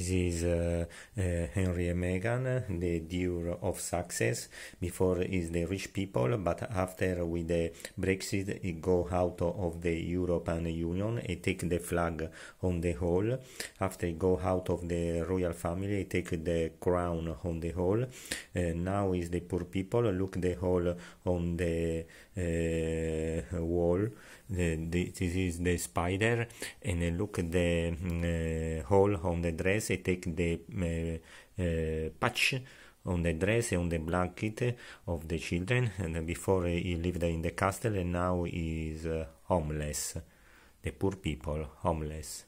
This is uh, uh, Henry and Meghan, the duo of Success. Before is the rich people, but after with the Brexit, it go out of the European Union It take the flag on the whole. After it go out of the royal family, it take the crown on the whole. Uh, now is the poor people, look the whole on the uh, wall. The, this is the spider, and I look at the mm, uh, hole on the dress. I take the uh, uh, patch on the dress and on the blanket of the children. And before he lived in the castle, and now he is homeless. The poor people, homeless.